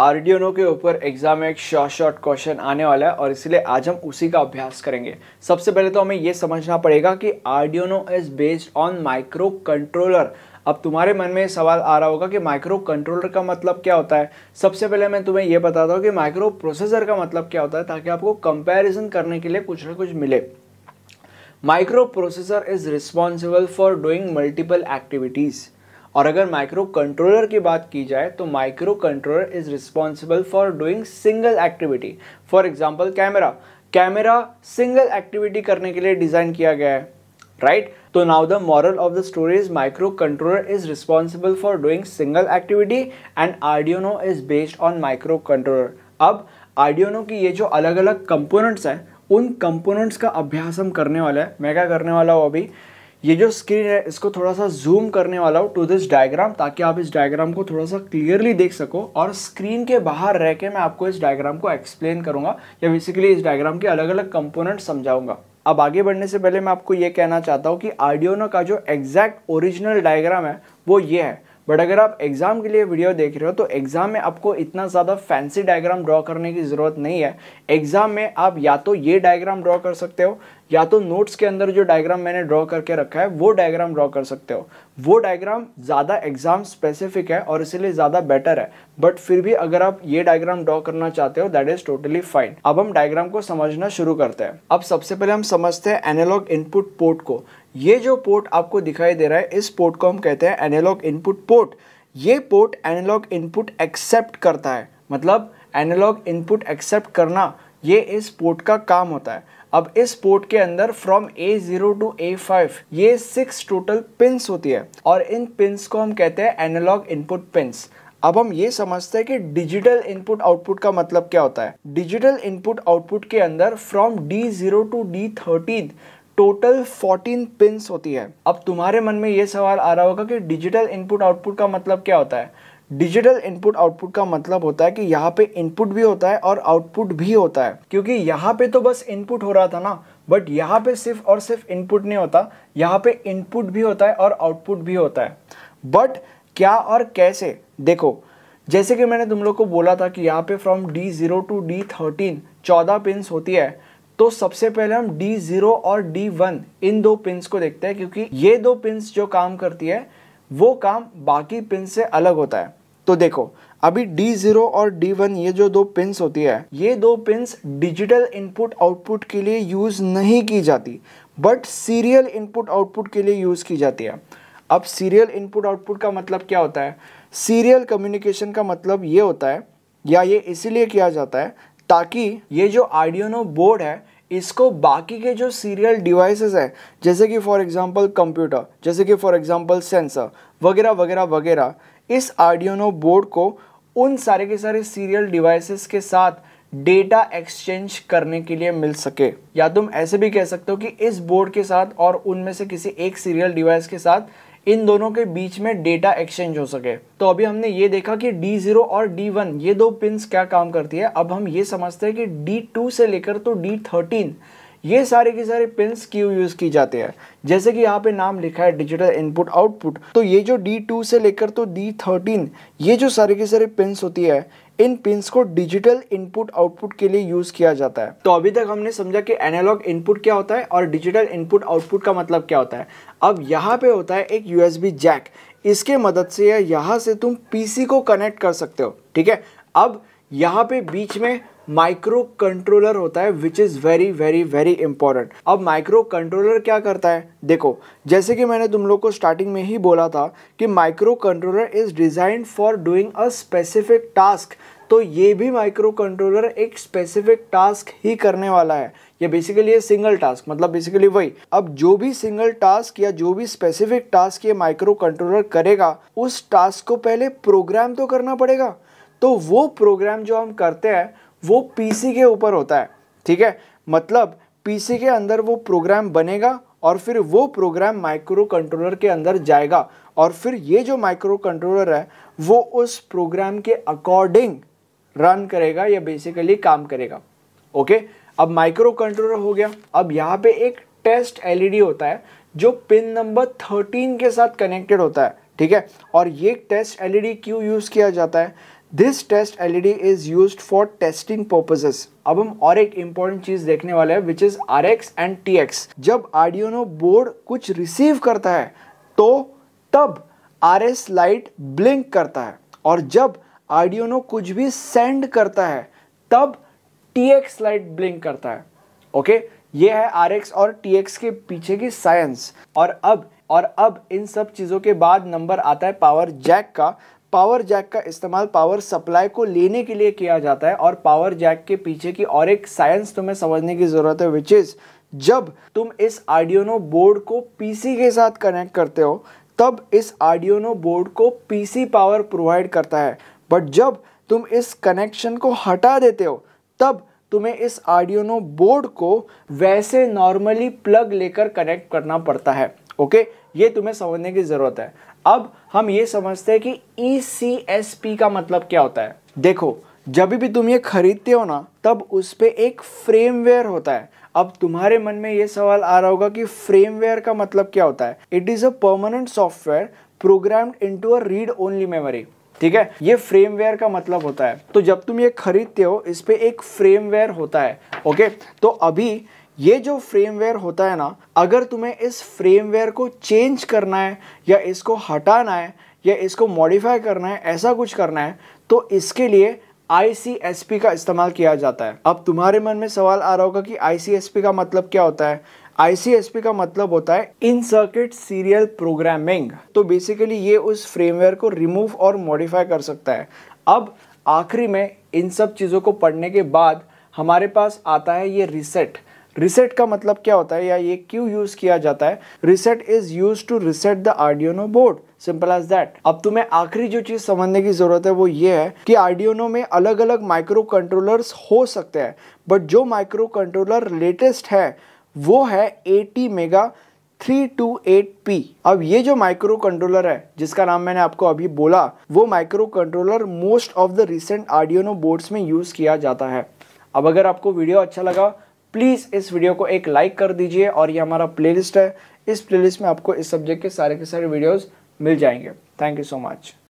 आरडीएनओ के ऊपर एग्जाम में एक शॉर्ट शॉर्ट क्वेश्चन आने वाला है और इसलिए आज हम उसी का अभ्यास करेंगे सबसे पहले तो हमें यह समझना पड़ेगा कि Arduino is based on microcontroller अब तुम्हारे मन में सवाल आ रहा होगा कि माइक्रो कंट्रोलर का मतलब क्या होता है सबसे पहले मैं तुम्हें यह बताता हूँ कि माइक्रो प्रोसेसर का मतलब क्या होता है ताकि आपको कंपेरिजन करने के लिए कुछ ना कुछ मिले microprocessor is responsible for doing multiple activities और अगर माइक्रो कंट्रोलर की बात की जाए तो microcontroller is responsible for doing single activity for example camera camera single activity करने के लिए डिज़ाइन किया गया है राइट right? तो now the moral of the story is microcontroller is responsible for doing single activity and Arduino is based on microcontroller अब Arduino की ये जो अलग अलग कंपोनेंट्स हैं उन कंपोनेंट्स का अभ्यास हम करने वाला है मैं क्या करने वाला हूँ अभी ये जो स्क्रीन है इसको थोड़ा सा जूम करने वाला हूँ टू दिस डायग्राम ताकि आप इस डायग्राम को थोड़ा सा क्लियरली देख सको और स्क्रीन के बाहर रह के मैं आपको इस डायग्राम को एक्सप्लेन करूँगा या बेसिकली इस डायग्राम के अलग अलग कंपोनेंट समझाऊंगा अब आगे बढ़ने से पहले मैं आपको ये कहना चाहता हूँ कि आर्डियोनो का जो एग्जैक्ट ओरिजिनल डायग्राम है वो ये है बट अगर आप एग्ज़ाम के लिए वीडियो देख रहे हो तो एग्ज़ाम में आपको इतना ज़्यादा फैंसी डायग्राम ड्रॉ करने की ज़रूरत नहीं है एग्ज़ाम में आप या तो ये डायग्राम ड्रॉ कर सकते हो या तो नोट्स के अंदर जो डायग्राम मैंने ड्रॉ करके रखा है वो डायग्राम ड्रॉ कर सकते हो वो डायग्राम ज़्यादा एग्जाम स्पेसिफिक है और इसीलिए ज़्यादा बेटर है बट फिर भी अगर आप ये डायग्राम ड्रॉ करना चाहते हो दैट इज़ टोटली फाइन अब हम डायग्राम को समझना शुरू करते हैं अब सबसे पहले हम समझते हैं एनालॉग इनपुट पोर्ट को ये जो पोर्ट आपको दिखाई दे रहा है इस पोर्ट को हम कहते हैं एनालॉग इनपुट पोर्ट ये पोर्ट एनालॉग इनपुट एक्सेप्ट करता है मतलब एनालॉग इनपुट एक्सेप्ट करना ये इस पोर्ट का काम होता है अब इस पोर्ट के अंदर from A zero to A five ये सिक्स टोटल पिंस होती है और इन पिंस को हम कहते हैं एनालॉग इनपुट पिंस अब हम ये समझते हैं कि डिजिटल इनपुट आउटपुट का मतलब क्या होता है डिजिटल इनपुट आउटपुट के अंदर from D zero to D thirteen total 14 pins होती है अब तुम्हारे मन में ये सवाल आ रहा होगा कि डिजिटल इनपुट आउटपुट का मतलब क्या होता है डिजिटल इनपुट आउटपुट का मतलब होता है कि यहाँ पे इनपुट भी होता है और आउटपुट भी होता है क्योंकि यहाँ पे तो बस इनपुट हो रहा था ना बट यहाँ पे सिर्फ और सिर्फ इनपुट नहीं होता यहाँ पे इनपुट भी होता है और आउटपुट भी होता है बट क्या और कैसे देखो जैसे कि मैंने तुम लोग को बोला था कि यहाँ पे from D zero to D thirteen चौदह पिन्स होती है तो सबसे पहले हम D0 और D1 इन दो पिंस को देखते हैं क्योंकि ये दो पिंस जो काम करती है वो काम बाकी पिन से अलग होता है तो देखो अभी D0 और D1 ये जो दो पिंस होती है ये दो पिंस डिजिटल इनपुट आउटपुट के लिए यूज़ नहीं की जाती बट सीरियल इनपुट आउटपुट के लिए यूज़ की जाती है अब सीरियल इनपुट आउटपुट का मतलब क्या होता है सीरियल कम्युनिकेशन का मतलब ये होता है या ये इसीलिए किया जाता है ताकि ये जो आर्डियोनो बोर्ड है इसको बाकी के जो सीरियल डिवाइसेस हैं जैसे कि फॉर एग्जांपल कंप्यूटर जैसे कि फॉर एग्जांपल सेंसर वगैरह वगैरह वगैरह इस आर्डियोनो बोर्ड को उन सारे के सारे सीरियल डिवाइसेस के साथ डेटा एक्सचेंज करने के लिए मिल सके या तुम ऐसे भी कह सकते हो कि इस बोर्ड के साथ और उनमें से किसी एक सीरियल डिवाइस के साथ इन दोनों के बीच में डेटा एक्सचेंज हो सके तो अभी हमने ये देखा कि डी जीरो और डी वन ये दो पिन क्या काम करती है अब हम ये समझते हैं कि डी टू से लेकर तो डी थर्टीन ये सारे के सारे पिंस क्यों यूज़ की जाते हैं जैसे कि यहाँ पे नाम लिखा है डिजिटल इनपुट आउटपुट तो ये जो D2 से लेकर तो D13 ये जो सारे के सारे पिंस होती है इन पिंस को डिजिटल इनपुट आउटपुट के लिए यूज़ किया जाता है तो अभी तक हमने समझा कि एनालॉग इनपुट क्या होता है और डिजिटल इनपुट आउटपुट का मतलब क्या होता है अब यहाँ पे होता है एक यू जैक इसके मदद से यहाँ से तुम पी को कनेक्ट कर सकते हो ठीक है अब यहाँ पे बीच में माइक्रो कंट्रोलर होता है which is very very very important अब माइक्रो कंट्रोलर क्या करता है देखो जैसे कि मैंने तुम लोग को स्टार्टिंग में ही बोला था कि microcontroller is design for doing a specific task तो ये भी माइक्रो कंट्रोलर एक स्पेसिफिक टास्क ही करने वाला है ये बेसिकली ये सिंगल टास्क मतलब बेसिकली वही अब जो भी सिंगल टास्क या जो भी स्पेसिफिक टास्क ये माइक्रो कंट्रोलर करेगा उस टास्क को पहले प्रोग्राम तो करना पड़ेगा तो वो प्रोग्राम जो हम करते हैं वो पीसी के ऊपर होता है ठीक है मतलब पीसी के अंदर वो प्रोग्राम बनेगा और फिर वो प्रोग्राम माइक्रो कंट्रोलर के अंदर जाएगा और फिर ये जो माइक्रो कंट्रोलर है वो उस प्रोग्राम के अकॉर्डिंग रन करेगा या बेसिकली काम करेगा ओके अब माइक्रो कंट्रोलर हो गया अब यहाँ पे एक टेस्ट एलईडी e होता है जो पिन नंबर 13 के साथ कनेक्टेड होता है ठीक है और ये टेस्ट एलईडी e क्यों यूज़ किया जाता है this test L E D is use for testing purposes अब हम और एक इम्पॉर्टेंट चीज देखने वाले हैं which is R X and T X जब आर्डियोनो बोर्ड कुछ रिसीव करता है तो तब आर एस लाइट ब्लिंक करता है और जब आर्डियोनो कुछ भी सेंड करता है तब टी एक्स लाइट ब्लिंक करता है ओके ये है आर एक्स और टी एक्स के पीछे की साइंस और अब और अब इन सब चीज़ों के बाद नंबर आता है पावर जैक का पावर जैक का इस्तेमाल पावर सप्लाई को लेने के लिए किया जाता है और पावर जैक के पीछे की और एक साइंस तुम्हें समझने की ज़रूरत है विच इज़ जब तुम इस आर्डियोनो बोर्ड को पीसी के साथ कनेक्ट करते हो तब इस आर्डियोनो बोर्ड को पीसी पावर प्रोवाइड करता है बट जब तुम इस कनेक्शन को हटा देते हो तब तुम्हें इस आर्डियोनो बोर्ड को वैसे नॉर्मली प्लग लेकर कनेक्ट करना पड़ता है ओके okay? ये तुम्हें समझने की ज़रूरत है अब हम ये समझते हैं कि ई सी एस पी का मतलब क्या होता है देखो जब भी तुम ये खरीदते हो ना तब उस पर एक फ्रेमवेयर होता है अब तुम्हारे मन में ये सवाल आ रहा होगा कि फ्रेमवेयर का मतलब क्या होता है it is a permanent software programmed to a read only memory ठीक है ये फ्रेमवेयर का मतलब होता है तो जब तुम ये खरीदते हो इस पर एक फ्रेमवेयर होता है ओके तो अभी ये जो फ्रेमवेयर होता है ना अगर तुम्हें इस फ्रेमवेयर को चेंज करना है या इसको हटाना है या इसको मॉडिफाई करना है ऐसा कुछ करना है तो इसके लिए आई का इस्तेमाल किया जाता है अब तुम्हारे मन में सवाल आ रहा होगा कि आई का मतलब क्या होता है आई का मतलब होता है इन सर्किट सीरियल प्रोग्रामिंग तो बेसिकली ये उस फ्रेमवेयर को रिमूव और मॉडिफाई कर सकता है अब आखिरी में इन सब चीज़ों को पढ़ने के बाद हमारे पास आता है ये रिसेट रिसेट का मतलब क्या होता है या ये क्यों यूज किया जाता है reset is use to reset the Arduino board simple as that अब तुम्हें आखिरी जो चीज समझने की जरूरत है वो ये है कि आर्डियोनो में अलग अलग माइक्रो कंट्रोलर्स हो सकते हैं बट जो माइक्रो कंट्रोलर लेटेस्ट है वो है एटी मेगा 328P अब ये जो माइक्रो कंट्रोलर है जिसका नाम मैंने आपको अभी बोला वो microcontroller most of the recent Arduino boards में यूज किया जाता है अब अगर आपको वीडियो अच्छा लगा प्लीज़ इस वीडियो को एक लाइक कर दीजिए और ये हमारा प्लेलिस्ट है इस प्लेलिस्ट में आपको इस सब्जेक्ट के सारे के सारे वीडियोज़ मिल जाएंगे थैंक यू सो मच